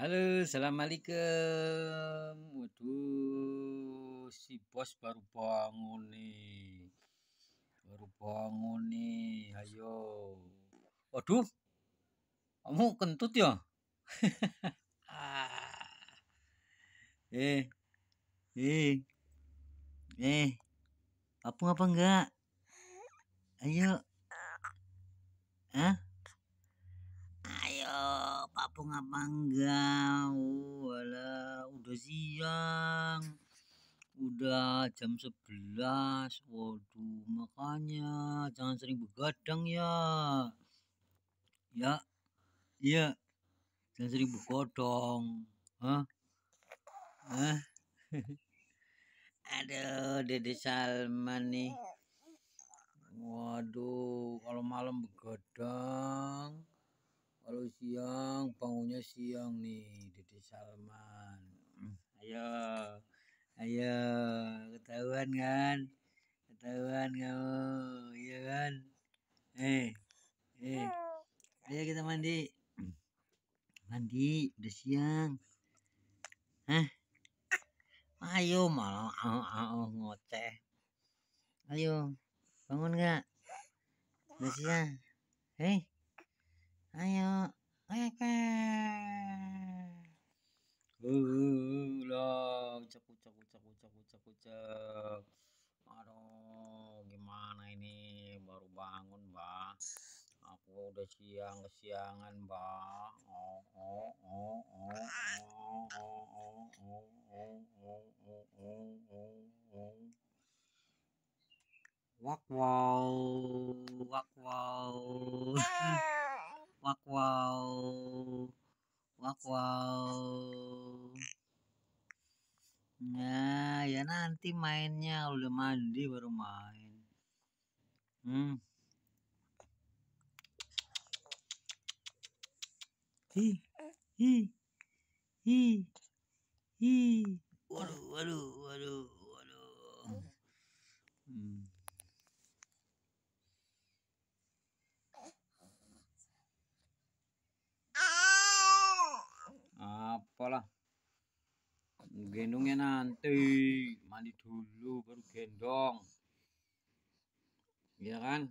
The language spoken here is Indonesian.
Halo, assalamualaikum. Waduh, si bos baru bangun nih. Baru bangun nih. Ayo. Waduh, kamu kentut ya? Ah. eh, eh, eh, apa apa enggak? Ayo, ah, apa enggak wala udah siang udah jam 11 waduh makanya jangan sering begadang ya ya iya jangan sering begadang Hah? Hah? Aduh, Dede Salman nih. Waduh, kalau malam begadang, kalau siang bangunnya siang nih Dede Salman ayo ayo ketahuan kan ketahuan kamu iya kan eh eh ayo kita mandi mandi udah siang Eh, Ayo malah ayo ayo ngoceh. Ayo bangun nggak? Udah siang. Hei. Eh? Ayo, ayo Ulang, ucap, ucap, ucap, ucap, ucap, ucap. Aduh, gimana ini? Baru bangun, Mbak. Aku udah siang kesiangan, Mbak. Oh, oh, oh, oh, oh, oh, oh, oh, oh, oh, oh, oh, oh. Wak wow, wak wow. wow ya ya nanti mainnya udah mandi baru main hmm hi hi hi hi waduh waduh waduh waduh hmm. sekolah gendongnya nanti mandi dulu baru gendong ya kan